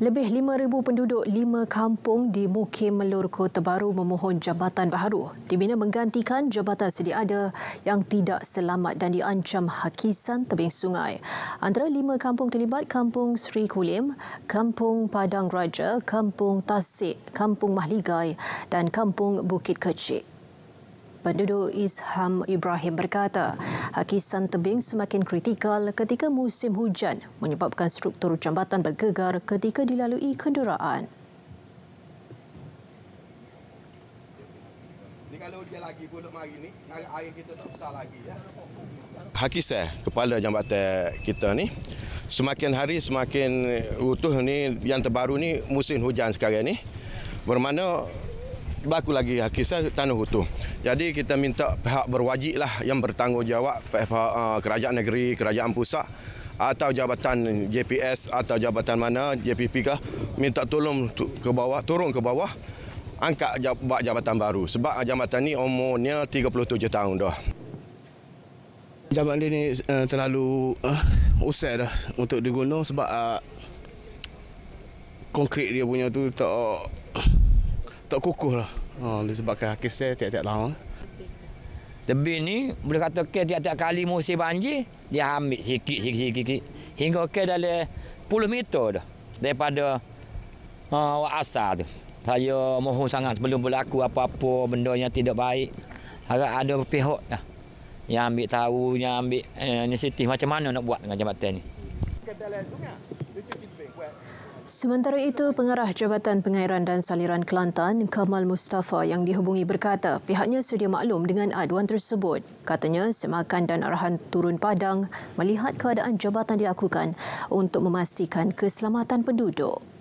Lebih 5,000 penduduk lima kampung di Mukim Melur Kota Baru memohon jabatan baru dibina menggantikan jabatan sedia ada yang tidak selamat dan diancam hakisan tebing sungai. Antara lima kampung terlibat, Kampung Sri Kulim, Kampung Padang Raja, Kampung Tasik, Kampung Mahligai dan Kampung Bukit Kecik penduduk Isham Ibrahim berkata, hakisan tebing semakin kritikal ketika musim hujan menyebabkan struktur jambatan bergegar ketika dilalui kenderaan. Ini kalau dia lagi bulat kita ya. kepala jambatan kita ni, semakin hari semakin utuh ni, yang terbaru ni musim hujan sekarang ni, bermana berlaku lagi hakisah tanah utuh. Jadi kita minta pihak berwajib lah yang bertanggungjawab pihak eh, kerajaan negeri, kerajaan pusat atau jabatan JPS atau jabatan mana JPP kah minta tolong ke bawah turun ke bawah angkat buat jabatan baru sebab jabatan ni umurnya 37 tahun dah jabatan ini uh, eh, terlalu uh, usai dah untuk diguna sebab uh, konkrit dia punya tu tak tak kukuh lah Oh, disebabkan hakis dia tiap-tiap lama. Tebing ni boleh kata ke tiap-tiap kali musim banjir dia ambil sikit sikit sikit, hingga ke dalam 10 meter dah daripada uh, ha, asal tu. Saya mohon sangat sebelum berlaku apa-apa benda yang tidak baik agak ada pihak dah yang ambil tahu yang ambil eh, inisiatif macam mana nak buat dengan jabatan ni. Sementara itu, pengarah Jabatan Pengairan dan Saliran Kelantan, Kamal Mustafa yang dihubungi berkata pihaknya sudah maklum dengan aduan tersebut. Katanya, semakan dan arahan turun padang melihat keadaan jabatan dilakukan untuk memastikan keselamatan penduduk.